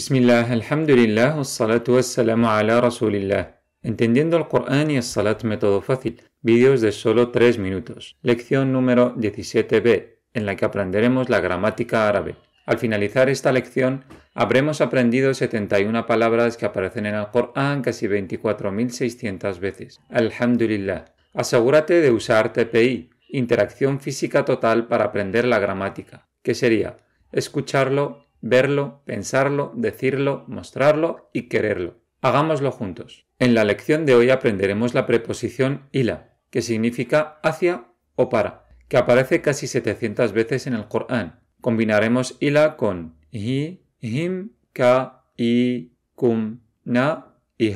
Bismillah, alhamdulillah, wa wassalamu ala rasulillah. Entendiendo el Corán y el Salat método fácil. Vídeos de solo 3 minutos. Lección número 17b, en la que aprenderemos la gramática árabe. Al finalizar esta lección, habremos aprendido 71 palabras que aparecen en el Corán casi 24.600 veces. Alhamdulillah. Asegúrate de usar TPI, interacción física total para aprender la gramática, que sería escucharlo verlo, pensarlo, decirlo, mostrarlo y quererlo. Hagámoslo juntos. En la lección de hoy aprenderemos la preposición ila, que significa hacia o para, que aparece casi 700 veces en el Corán. Combinaremos ila con hi, him, ka, i, kum, na y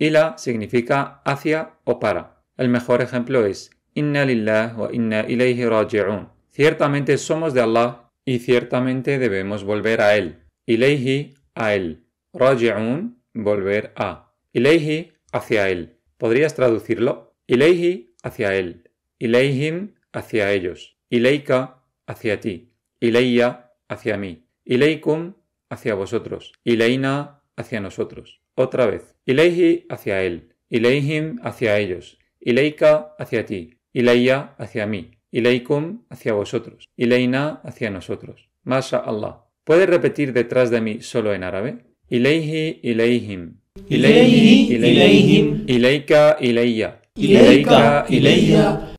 Ila significa hacia o para. El mejor ejemplo es Inna lillah wa inna ilayhi raji'un. Ciertamente somos de Allah y ciertamente debemos volver a él. Ileihi a él. Raji'un volver a. Ileihi hacia él. ¿Podrías traducirlo? Ileihi hacia él. Ileihim hacia ellos. Ileika hacia ti. Ileia hacia mí. Ileikum hacia vosotros. Ileina hacia nosotros. Otra vez. Ileihi hacia él. Ileihim hacia ellos. Ileika hacia ti. Ileia hacia mí. Ileikum hacia vosotros. Ileina hacia nosotros. Masha Allah. ¿Puedes repetir detrás de mí solo en árabe? Ileihi Ileihim. Ilayhi, ilayhim. Ileika ilayya. Ilayka, ilayya.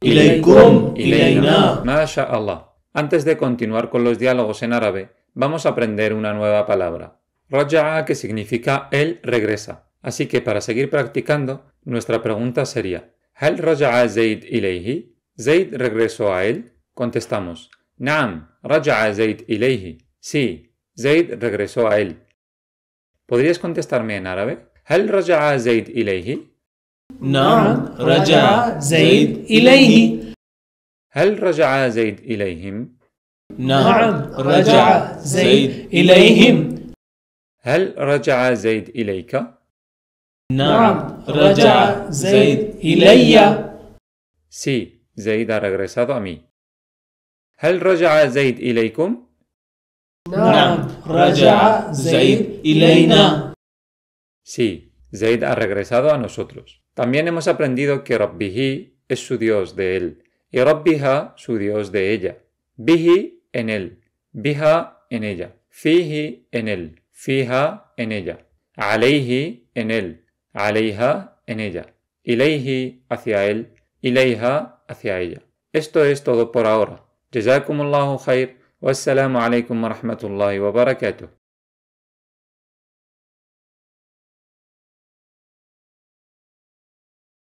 Ilaykum, Masha Antes de continuar con los diálogos en árabe, vamos a aprender una nueva palabra. Raja'a que significa él regresa. Así que para seguir practicando, nuestra pregunta sería هل رجع زيد إليه؟ زيد regresó a él. Contestamos. نعم رجع زيد إليه. Sí, زيد regresó a él. ¿Podrías contestarme en árabe? هل رجع زيد إليه؟ نعم رجع زيد إليه. هل رجع زيد إليهم؟ نعم, نعم، رجع زيد إليهم. هل رجع زيد إليك؟ Naam, Raja, Zaid, Ilayya. Sí, Zaid ha regresado a mí. Raja Sí, Zaid ha regresado a nosotros. También hemos aprendido que Rabbihi es su Dios de él y Rabbiha su Dios de ella. Bihi en él, Biha en ella, Fihi en él, Fiha en ella, Aleihi en él, Aleiha en ella. Ilayhi hacia él. Ilayha hacia ella. Esto es todo por ahora. Jazakumullahu khair. Wassalamu alaikum wa rahmatullahi wa barakatuh.